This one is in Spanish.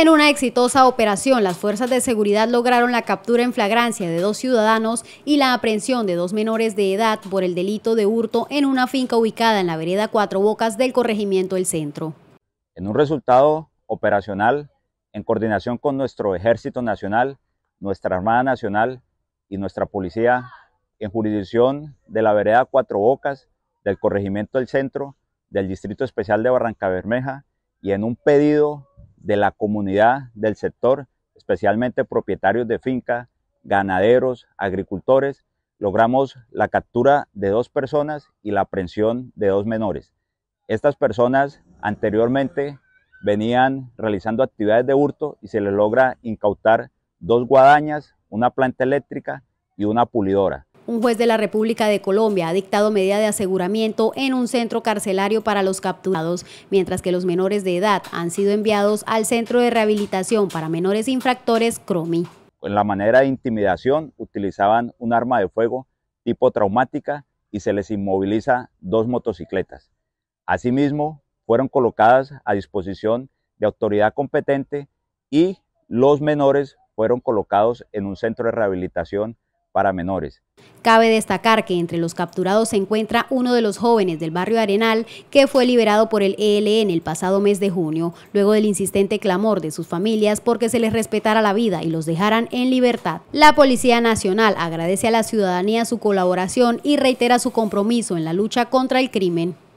En una exitosa operación, las fuerzas de seguridad lograron la captura en flagrancia de dos ciudadanos y la aprehensión de dos menores de edad por el delito de hurto en una finca ubicada en la vereda Cuatro Bocas del corregimiento El Centro. En un resultado operacional, en coordinación con nuestro Ejército Nacional, nuestra Armada Nacional y nuestra Policía, en jurisdicción de la vereda Cuatro Bocas del corregimiento del Centro, del Distrito Especial de Barranca Bermeja, y en un pedido de la comunidad del sector, especialmente propietarios de finca, ganaderos, agricultores, logramos la captura de dos personas y la aprehensión de dos menores. Estas personas anteriormente venían realizando actividades de hurto y se les logra incautar dos guadañas, una planta eléctrica y una pulidora. Un juez de la República de Colombia ha dictado medida de aseguramiento en un centro carcelario para los capturados, mientras que los menores de edad han sido enviados al Centro de Rehabilitación para Menores Infractores CROMI. En la manera de intimidación utilizaban un arma de fuego tipo traumática y se les inmoviliza dos motocicletas. Asimismo, fueron colocadas a disposición de autoridad competente y los menores fueron colocados en un centro de rehabilitación para menores. Cabe destacar que entre los capturados se encuentra uno de los jóvenes del barrio Arenal que fue liberado por el ELN e el pasado mes de junio, luego del insistente clamor de sus familias porque se les respetara la vida y los dejaran en libertad. La Policía Nacional agradece a la ciudadanía su colaboración y reitera su compromiso en la lucha contra el crimen.